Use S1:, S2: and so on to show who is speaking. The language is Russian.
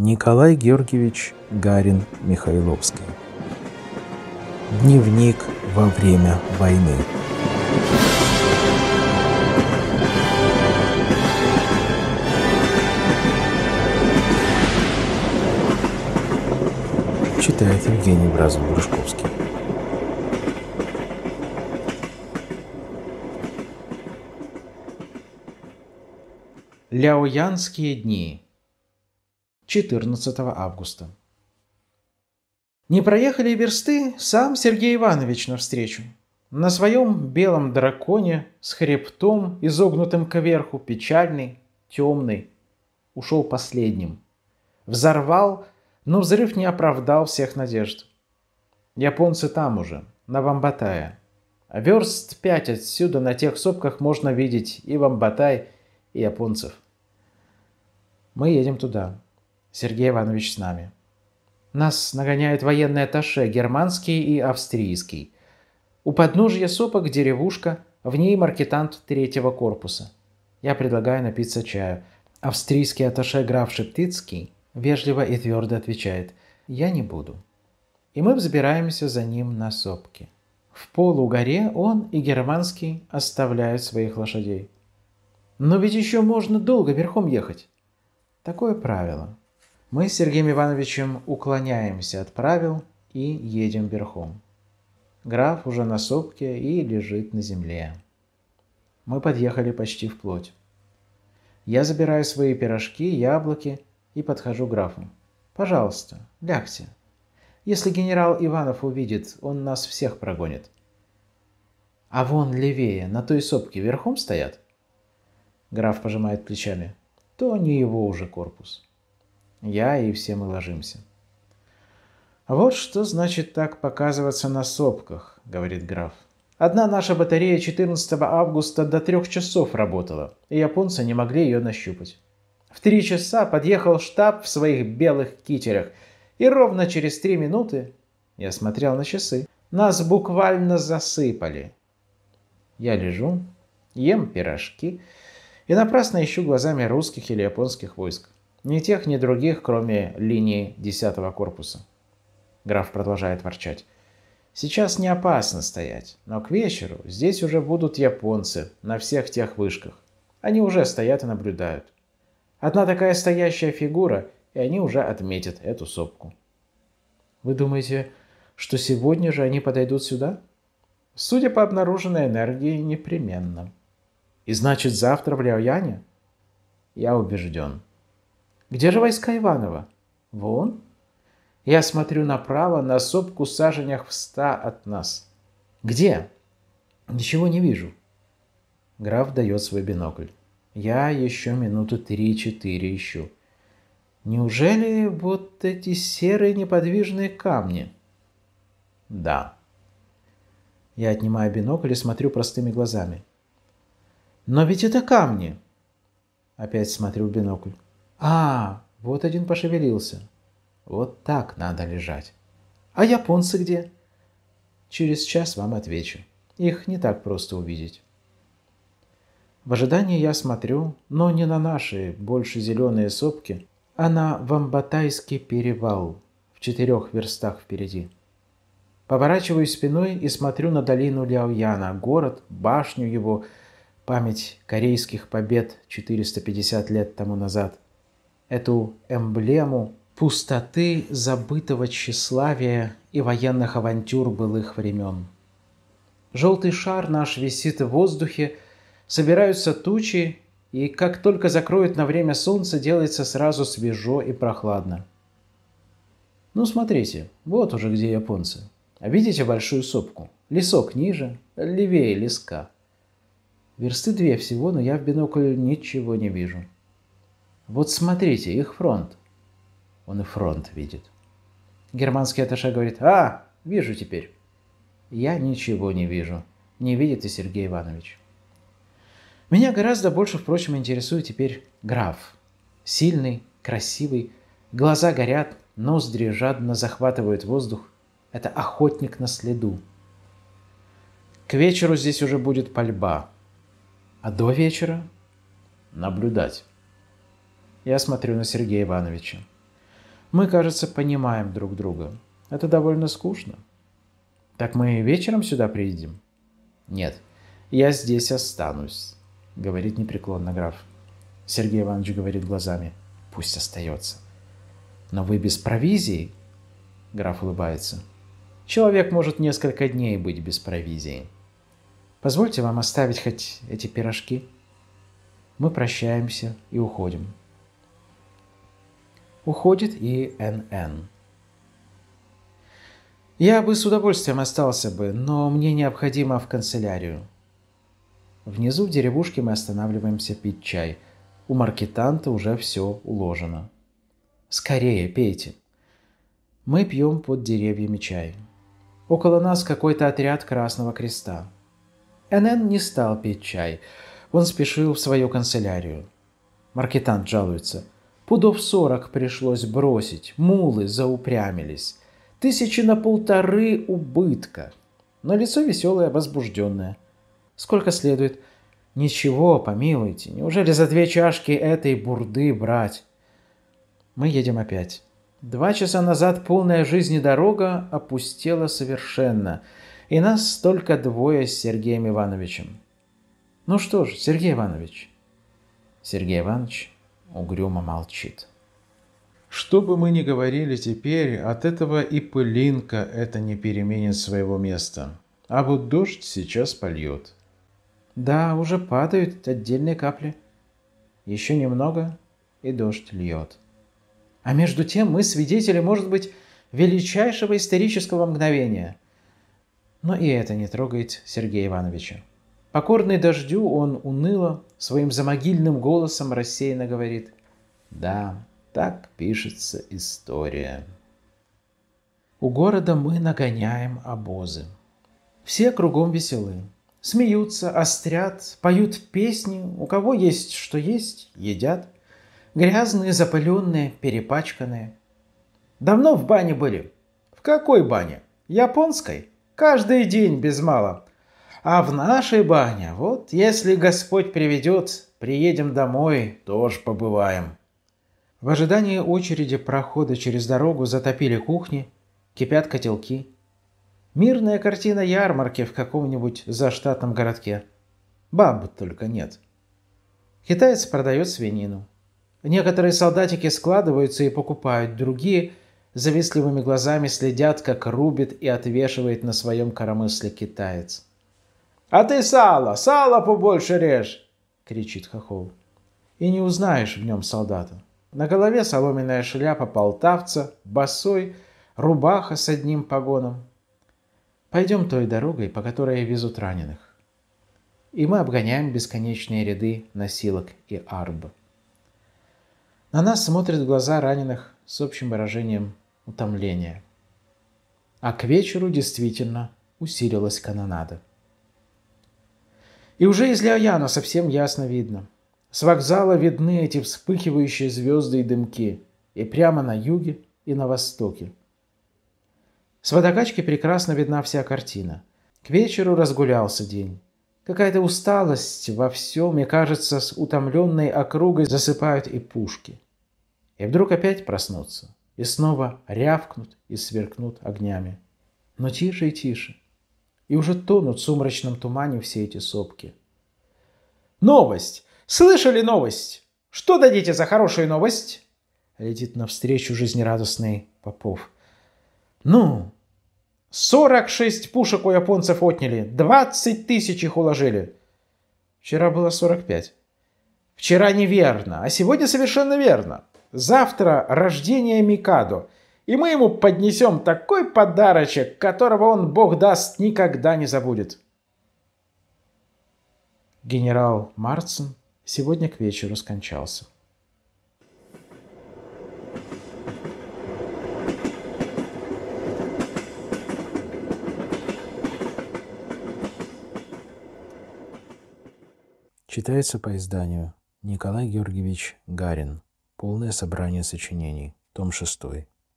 S1: Николай Георгиевич Гарин Михайловский. Дневник во время войны. Читает Евгений Бразов-Грушковский. Ляоянские дни 14 августа. Не проехали версты, сам Сергей Иванович навстречу. На своем белом драконе с хребтом, изогнутым кверху, печальный, темный, ушел последним. Взорвал, но взрыв не оправдал всех надежд. Японцы там уже, на Вамбатае. Верст пять отсюда на тех сопках можно видеть и Вамбатай, и японцев. Мы едем туда. Сергей Иванович с нами. Нас нагоняют военные атташе, германский и австрийский. У подножья сопок деревушка, в ней маркетант третьего корпуса. Я предлагаю напиться чаю. Австрийский атташе граф Шептицкий вежливо и твердо отвечает «Я не буду». И мы взбираемся за ним на сопки. В полугоре он и германский оставляют своих лошадей. Но ведь еще можно долго верхом ехать. Такое правило. Мы с Сергеем Ивановичем уклоняемся от правил и едем верхом. Граф уже на сопке и лежит на земле. Мы подъехали почти вплоть. Я забираю свои пирожки, яблоки и подхожу к графу. «Пожалуйста, лягте. Если генерал Иванов увидит, он нас всех прогонит». «А вон левее, на той сопке верхом стоят?» Граф пожимает плечами. «То не его уже корпус». Я и все мы ложимся. «Вот что значит так показываться на сопках», — говорит граф. «Одна наша батарея 14 августа до трех часов работала, и японцы не могли ее нащупать. В три часа подъехал штаб в своих белых китерях, и ровно через три минуты я смотрел на часы. Нас буквально засыпали. Я лежу, ем пирожки и напрасно ищу глазами русских или японских войск. Ни тех, ни других, кроме линии 10 корпуса. Граф продолжает ворчать. Сейчас не опасно стоять, но к вечеру здесь уже будут японцы на всех тех вышках. Они уже стоят и наблюдают. Одна такая стоящая фигура, и они уже отметят эту сопку. Вы думаете, что сегодня же они подойдут сюда? Судя по обнаруженной энергии, непременно. И значит, завтра в Ляояне? Я убежден. Где же войска Иванова? Вон. Я смотрю направо на сопку саженях в ста от нас. Где? Ничего не вижу. Граф дает свой бинокль. Я еще минуту три-четыре ищу. Неужели вот эти серые неподвижные камни? Да. Я отнимаю бинокль и смотрю простыми глазами. Но ведь это камни. Опять смотрю в бинокль. А, вот один пошевелился. Вот так надо лежать. А японцы где? Через час вам отвечу. Их не так просто увидеть. В ожидании я смотрю, но не на наши, больше зеленые сопки, а на Вамбатайский перевал в четырех верстах впереди. Поворачиваю спиной и смотрю на долину Ляояна, город, башню его, память корейских побед 450 лет тому назад – эту эмблему пустоты забытого тщеславия и военных авантюр былых времен. Желтый шар наш висит в воздухе, собираются тучи, и как только закроют на время солнце, делается сразу свежо и прохладно. Ну, смотрите, вот уже где японцы. А видите большую сопку? Лесок ниже, левее леска. Версты две всего, но я в бинокль ничего не вижу. Вот смотрите, их фронт. Он и фронт видит. Германский аташе говорит, а, вижу теперь. Я ничего не вижу. Не видит и Сергей Иванович. Меня гораздо больше, впрочем, интересует теперь граф. Сильный, красивый, глаза горят, ноздри жадно захватывают воздух. Это охотник на следу. К вечеру здесь уже будет пальба. А до вечера наблюдать. Я смотрю на Сергея Ивановича. Мы, кажется, понимаем друг друга. Это довольно скучно. Так мы вечером сюда приедем? Нет, я здесь останусь, говорит непреклонно граф. Сергей Иванович говорит глазами. Пусть остается. Но вы без провизии? Граф улыбается. Человек может несколько дней быть без провизии. Позвольте вам оставить хоть эти пирожки. Мы прощаемся и уходим уходит и НН. Я бы с удовольствием остался бы, но мне необходимо в канцелярию. Внизу в деревушке мы останавливаемся пить чай. У маркетанта уже все уложено. Скорее пейте. Мы пьем под деревьями чай. Около нас какой-то отряд Красного Креста. НН не стал пить чай. Он спешил в свою канцелярию. Маркетант жалуется – Пудов сорок пришлось бросить, мулы заупрямились. Тысячи на полторы убытка. Но лицо веселое, возбужденное. Сколько следует? Ничего, помилуйте, неужели за две чашки этой бурды брать? Мы едем опять. Два часа назад полная жизни дорога опустела совершенно, и нас только двое с Сергеем Ивановичем. Ну что ж, Сергей Иванович. Сергей Иванович угрюмо молчит. Что бы мы ни говорили теперь, от этого и пылинка это не переменит своего места. А вот дождь сейчас польет. Да, уже падают отдельные капли. Еще немного, и дождь льет. А между тем мы свидетели, может быть, величайшего исторического мгновения. Но и это не трогает Сергея Ивановича. Покорный дождю, он уныло, своим замогильным голосом рассеянно говорит «Да, так пишется история». У города мы нагоняем обозы. Все кругом веселы. Смеются, острят, поют песни, у кого есть что есть, едят. Грязные, запыленные, перепачканные. Давно в бане были. В какой бане? Японской? Каждый день без мала. А в нашей бане, вот если Господь приведет, приедем домой, тоже побываем. В ожидании очереди прохода через дорогу затопили кухни, кипят котелки. Мирная картина ярмарки в каком-нибудь заштатном городке. Баб только нет. Китаец продает свинину. Некоторые солдатики складываются и покупают, другие завистливыми глазами следят, как рубит и отвешивает на своем коромысле китаец. «А ты сало, сало побольше режь!» — кричит хохол. И не узнаешь в нем солдата. На голове соломенная шляпа полтавца, босой, рубаха с одним погоном. Пойдем той дорогой, по которой везут раненых. И мы обгоняем бесконечные ряды носилок и арб. На нас смотрят глаза раненых с общим выражением утомления. А к вечеру действительно усилилась канонада. И уже из Лиояна совсем ясно видно. С вокзала видны эти вспыхивающие звезды и дымки. И прямо на юге, и на востоке. С водокачки прекрасно видна вся картина. К вечеру разгулялся день. Какая-то усталость во всем, и, кажется, с утомленной округой засыпают и пушки. И вдруг опять проснутся, и снова рявкнут и сверкнут огнями. Но тише и тише и уже тонут в сумрачном тумане все эти сопки. Новость! Слышали новость? Что дадите за хорошую новость? Летит навстречу жизнерадостный Попов. Ну, 46 пушек у японцев отняли, 20 тысяч их уложили. Вчера было 45. Вчера неверно, а сегодня совершенно верно. Завтра рождение Микадо – и мы ему поднесем такой подарочек, которого он, бог даст, никогда не забудет. Генерал Марцин сегодня к вечеру скончался. Читается по изданию Николай Георгиевич Гарин. Полное собрание сочинений. Том 6.